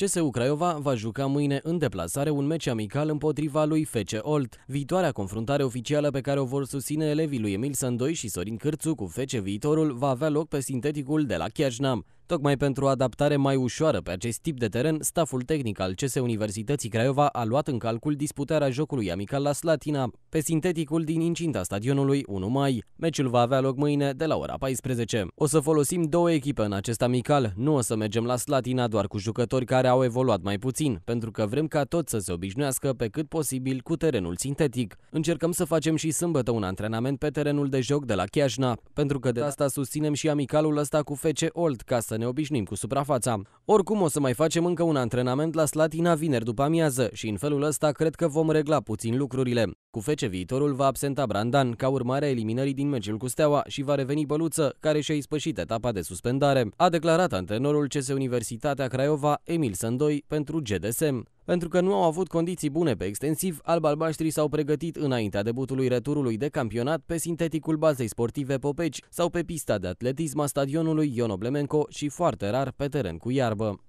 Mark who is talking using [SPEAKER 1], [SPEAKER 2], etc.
[SPEAKER 1] CSU Craiova va juca mâine în deplasare un meci amical împotriva lui FC Olt. Viitoarea confruntare oficială pe care o vor susține elevii lui Emil Sandoi și Sorin Cârțu cu FC Viitorul va avea loc pe sinteticul de la Chiajnam. Tocmai pentru o adaptare mai ușoară pe acest tip de teren, staful tehnic al CS Universității Craiova a luat în calcul disputarea jocului amical la Slatina pe sinteticul din incinta stadionului 1 mai. Meciul va avea loc mâine de la ora 14. O să folosim două echipe în acest amical. Nu o să mergem la Slatina doar cu jucători care au evoluat mai puțin, pentru că vrem ca tot să se obișnuiască pe cât posibil cu terenul sintetic. Încercăm să facem și sâmbătă un antrenament pe terenul de joc de la Chiajna, pentru că de asta susținem și amicalul ăsta cu FC Old ca să ne obișnim cu suprafața. Oricum o să mai facem încă un antrenament la Slatina vineri după amiază și în felul ăsta cred că vom regla puțin lucrurile. Cu fece viitorul va absenta Brandan ca urmare a eliminării din meciul cu Steaua și va reveni Băluță, care și-a ispășit etapa de suspendare, a declarat antrenorul CS Universitatea Craiova Emil Sândoi pentru GDSM. Pentru că nu au avut condiții bune pe extensiv, albalbaștrii s-au pregătit înaintea debutului returului de campionat pe sinteticul bazei sportive Popeci sau pe pista de atletism a stadionului Ion Oblemenco și foarte rar pe teren cu iarbă.